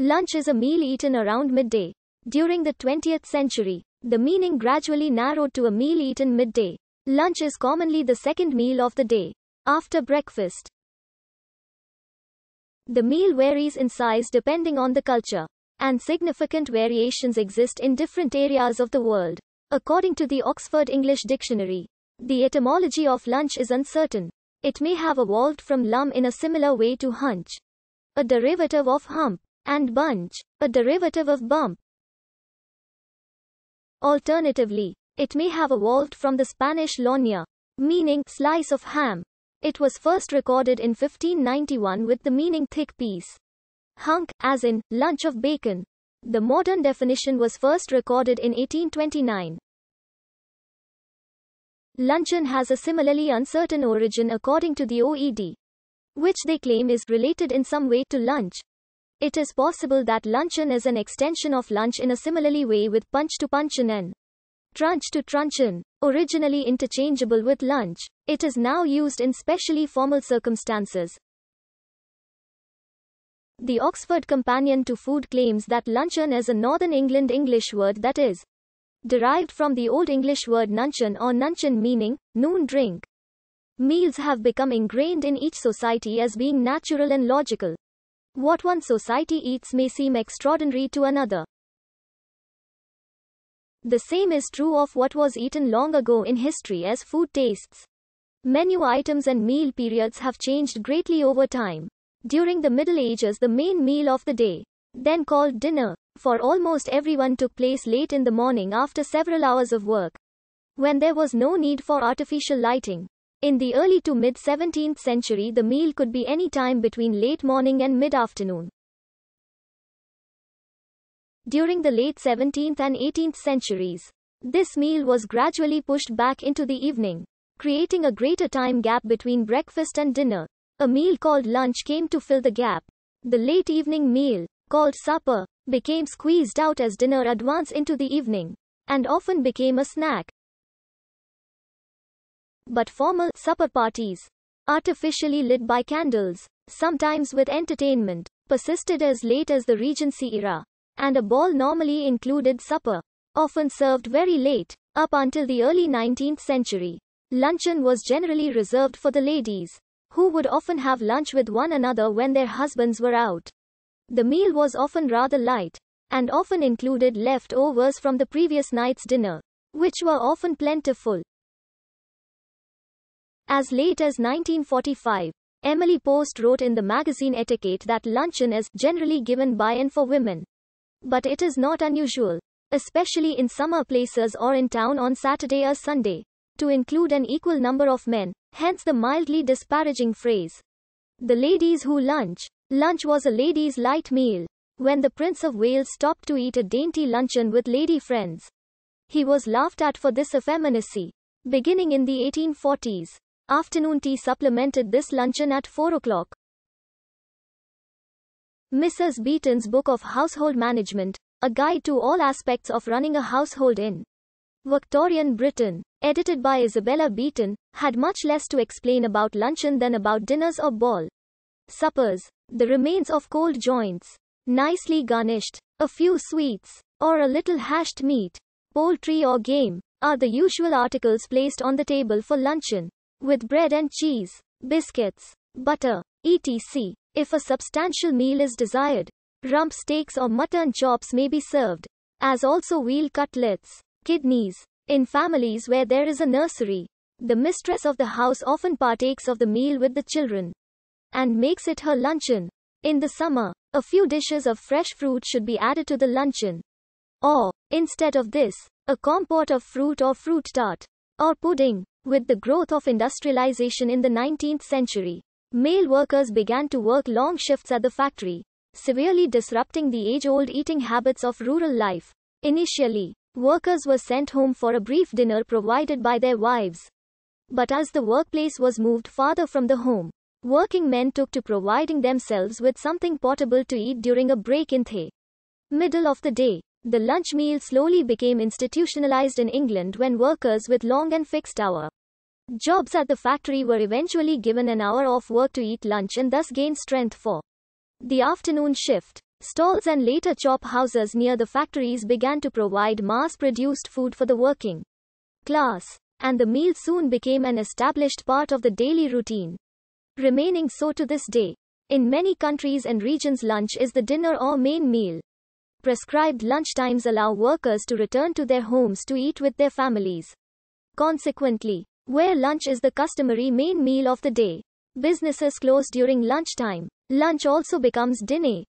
Lunch is a meal eaten around midday. During the 20th century, the meaning gradually narrowed to a meal eaten midday. Lunch is commonly the second meal of the day. After breakfast, the meal varies in size depending on the culture, and significant variations exist in different areas of the world. According to the Oxford English Dictionary, the etymology of lunch is uncertain. It may have evolved from lum in a similar way to hunch, a derivative of hump and bunch, a derivative of bump. Alternatively, it may have evolved from the Spanish loña, meaning slice of ham. It was first recorded in 1591 with the meaning thick piece. Hunk, as in, lunch of bacon. The modern definition was first recorded in 1829. Luncheon has a similarly uncertain origin according to the OED, which they claim is related in some way to lunch, it is possible that luncheon is an extension of lunch in a similarly way with punch to punchin and trunch to trunchin. Originally interchangeable with lunch, it is now used in specially formal circumstances. The Oxford Companion to Food claims that luncheon is a Northern England English word that is derived from the Old English word nuncheon or nuncheon meaning noon drink. Meals have become ingrained in each society as being natural and logical. What one society eats may seem extraordinary to another. The same is true of what was eaten long ago in history as food tastes. Menu items and meal periods have changed greatly over time. During the Middle Ages, the main meal of the day, then called dinner, for almost everyone took place late in the morning after several hours of work, when there was no need for artificial lighting. In the early to mid 17th century, the meal could be any time between late morning and mid afternoon. During the late 17th and 18th centuries, this meal was gradually pushed back into the evening, creating a greater time gap between breakfast and dinner. A meal called lunch came to fill the gap. The late evening meal, called supper, became squeezed out as dinner advanced into the evening, and often became a snack but formal, supper parties, artificially lit by candles, sometimes with entertainment, persisted as late as the Regency era, and a ball normally included supper, often served very late, up until the early 19th century. Luncheon was generally reserved for the ladies, who would often have lunch with one another when their husbands were out. The meal was often rather light, and often included leftovers from the previous night's dinner, which were often plentiful. As late as 1945, Emily Post wrote in the magazine Etiquette that luncheon is generally given by and for women. But it is not unusual, especially in summer places or in town on Saturday or Sunday, to include an equal number of men, hence the mildly disparaging phrase. The ladies who lunch. Lunch was a lady's light meal. When the Prince of Wales stopped to eat a dainty luncheon with lady friends, he was laughed at for this effeminacy. Beginning in the 1840s, Afternoon tea supplemented this luncheon at 4 o'clock. Mrs. Beaton's Book of Household Management, A Guide to All Aspects of Running a Household in Victorian Britain, edited by Isabella Beaton, had much less to explain about luncheon than about dinners or ball. Suppers, the remains of cold joints, nicely garnished, a few sweets, or a little hashed meat, poultry or game, are the usual articles placed on the table for luncheon with bread and cheese, biscuits, butter, etc. If a substantial meal is desired, rump steaks or mutton chops may be served, as also veal cutlets, kidneys. In families where there is a nursery, the mistress of the house often partakes of the meal with the children and makes it her luncheon. In the summer, a few dishes of fresh fruit should be added to the luncheon. Or, instead of this, a compote of fruit or fruit tart, or pudding, with the growth of industrialization in the 19th century, male workers began to work long shifts at the factory, severely disrupting the age old eating habits of rural life. Initially, workers were sent home for a brief dinner provided by their wives. But as the workplace was moved farther from the home, working men took to providing themselves with something portable to eat during a break in the middle of the day. The lunch meal slowly became institutionalized in England when workers with long and fixed hour jobs at the factory were eventually given an hour off work to eat lunch and thus gain strength for the afternoon shift. Stalls and later chop houses near the factories began to provide mass produced food for the working class, and the meal soon became an established part of the daily routine, remaining so to this day. In many countries and regions, lunch is the dinner or main meal. Prescribed lunch times allow workers to return to their homes to eat with their families. Consequently, where lunch is the customary main meal of the day, businesses close during lunchtime. Lunch also becomes dinner,